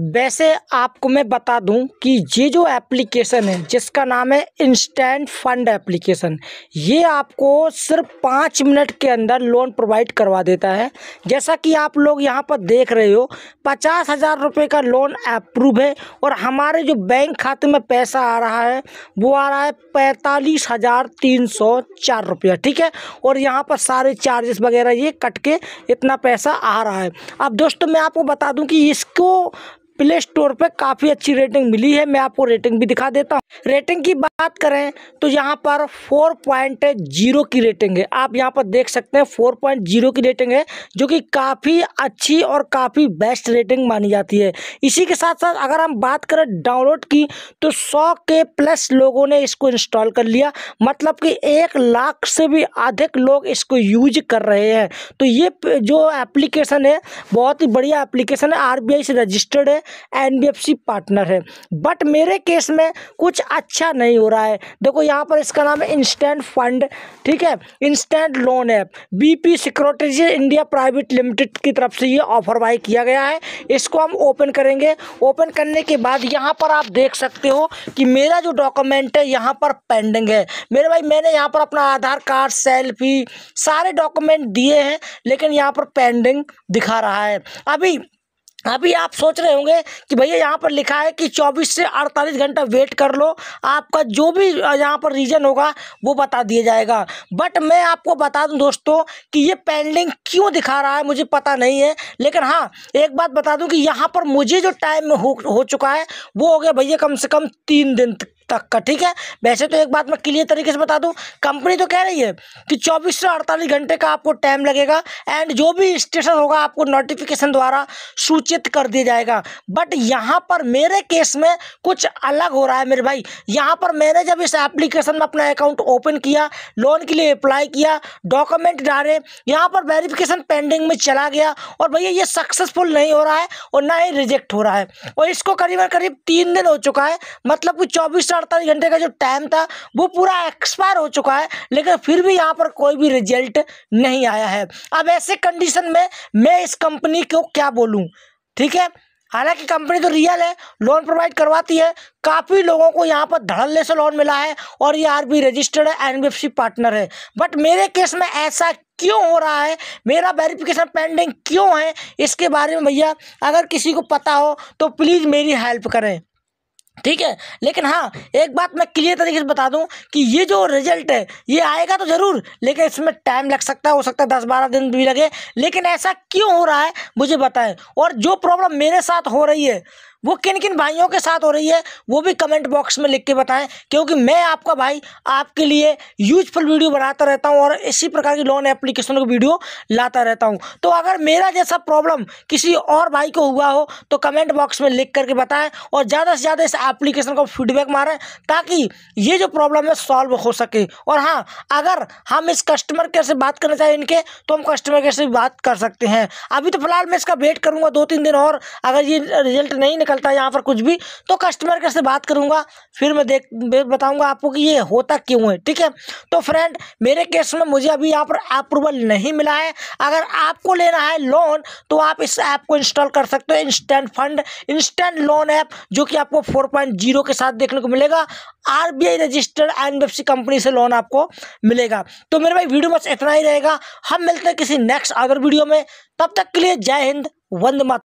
वैसे आपको मैं बता दूं कि ये जो एप्लीकेशन है जिसका नाम है इंस्टेंट फंड एप्लीकेशन ये आपको सिर्फ पाँच मिनट के अंदर लोन प्रोवाइड करवा देता है जैसा कि आप लोग यहाँ पर देख रहे हो पचास हज़ार रुपये का लोन अप्रूव है और हमारे जो बैंक खाते में पैसा आ रहा है वो आ रहा है पैंतालीस हज़ार तीन सौ चार रुपया ठीक है और यहाँ पर सारे चार्जेस वगैरह ये कट के इतना पैसा आ रहा है अब दोस्तों मैं आपको बता दूँ कि इसको प्ले स्टोर पर काफ़ी अच्छी रेटिंग मिली है मैं आपको रेटिंग भी दिखा देता हूँ रेटिंग की बात करें तो यहाँ पर 4.0 की रेटिंग है आप यहाँ पर देख सकते हैं 4.0 की रेटिंग है जो कि काफ़ी अच्छी और काफ़ी बेस्ट रेटिंग मानी जाती है इसी के साथ साथ अगर हम बात करें डाउनलोड की तो सौ के प्लस लोगों ने इसको इंस्टॉल कर लिया मतलब कि एक लाख से भी अधिक लोग इसको यूज कर रहे हैं तो ये जो एप्लीकेशन है बहुत ही बढ़िया एप्लीकेशन है आर से रजिस्टर्ड है एन एनबीएफसी पार्टनर है बट मेरे केस में कुछ अच्छा नहीं हो रहा है देखो यहाँ पर इसका नाम है इंस्टेंट फंड ठीक है इंस्टेंट लोन है BP securities India private limited की तरफ से ये ऑफर बाई किया गया है इसको हम ओपन करेंगे ओपन करने के बाद यहाँ पर आप देख सकते हो कि मेरा जो डॉक्यूमेंट है यहाँ पर पेंडिंग है मेरे भाई मैंने यहाँ पर अपना आधार कार्ड सेल्फी सारे डॉक्यूमेंट दिए हैं लेकिन यहाँ पर पेंडिंग दिखा रहा है अभी अभी आप सोच रहे होंगे कि भैया यहाँ पर लिखा है कि 24 से 48 घंटा वेट कर लो आपका जो भी यहाँ पर रीज़न होगा वो बता दिया जाएगा बट मैं आपको बता दूं दोस्तों कि ये पेंडिंग क्यों दिखा रहा है मुझे पता नहीं है लेकिन हाँ एक बात बता दूं कि यहाँ पर मुझे जो टाइम हो, हो चुका है वो हो गया भैया कम से कम तीन दिन तक का ठीक है वैसे तो एक बात मैं क्लियर तरीके से बता दूं कंपनी तो कह रही है कि 24 से 48 घंटे का आपको टाइम लगेगा एंड जो भी स्टेशन होगा आपको नोटिफिकेशन द्वारा सूचित कर दिया जाएगा बट यहाँ पर मेरे केस में कुछ अलग हो रहा है मेरे भाई यहाँ पर मैंने जब इस एप्लीकेशन में अपना अकाउंट ओपन किया लोन के लिए अप्लाई किया डॉक्यूमेंट डाले यहाँ पर वेरिफिकेशन पेंडिंग में चला गया और भैया ये सक्सेसफुल नहीं हो रहा है और ना ही रिजेक्ट हो रहा है और इसको करीबन करीब तीन दिन हो चुका है मतलब कि चौबीस से अड़तालीस घंटे का जो टाइम था वो पूरा एक्सपायर हो चुका है लेकिन फिर भी यहाँ पर कोई भी रिजल्ट नहीं आया है अब ऐसे कंडीशन में मैं इस कंपनी को क्या बोलूँ ठीक है हालांकि कंपनी तो रियल है लोन प्रोवाइड करवाती है काफ़ी लोगों को यहाँ पर धड़ल्ले से लोन मिला है और ये आरबी रजिस्टर्ड है सी पार्टनर है बट मेरे केस में ऐसा क्यों हो रहा है मेरा वेरिफिकेशन पेंडिंग क्यों है इसके बारे में भैया अगर किसी को पता हो तो प्लीज़ मेरी हेल्प करें ठीक है लेकिन हाँ एक बात मैं क्लियर तरीके से बता दूं कि ये जो रिजल्ट है ये आएगा तो ज़रूर लेकिन इसमें टाइम लग सकता है हो सकता है दस बारह दिन भी लगे लेकिन ऐसा क्यों हो रहा है मुझे बताएं और जो प्रॉब्लम मेरे साथ हो रही है वो किन किन भाइयों के साथ हो रही है वो भी कमेंट बॉक्स में लिख के बताएं क्योंकि मैं आपका भाई आपके लिए यूजफुल वीडियो बनाता रहता हूं और इसी प्रकार की लोन एप्लीकेशन की वीडियो लाता रहता हूं तो अगर मेरा जैसा प्रॉब्लम किसी और भाई को हुआ हो तो कमेंट बॉक्स में लिख करके बताएं और ज़्यादा से ज़्यादा इस एप्लीकेशन को फीडबैक मारें ताकि ये जो प्रॉब्लम है सॉल्व हो सके और हाँ अगर हम इस कस्टमर केयर से बात करना चाहें इनके तो हम कस्टमर केयर से बात कर सकते हैं अभी तो फिलहाल मैं इसका वेट करूँगा दो तीन दिन और अगर ये रिजल्ट नहीं निकलता यहाँ पर कुछ भी तो कस्टमर केयर से बात करूँगा फिर मैं देख बताऊँगा आपको कि ये होता क्यों है ठीक है तो फ्रेंड मेरे केस में मुझे अभी यहाँ पर अप्रूवल नहीं मिला है अगर आपको लेना है लोन तो आप इस ऐप को इंस्टॉल कर सकते हो instant fund instant loan app जो कि आपको फोर पॉइंट जीरो के साथ देखने को मिलेगा आरबीआई रजिस्टर्ड एनबीएफसी कंपनी से लोन आपको मिलेगा तो मेरे भाई वीडियो बस इतना ही रहेगा हम मिलते हैं किसी नेक्स्ट अदर वीडियो में तब तक के लिए जय हिंद वंदे मातरम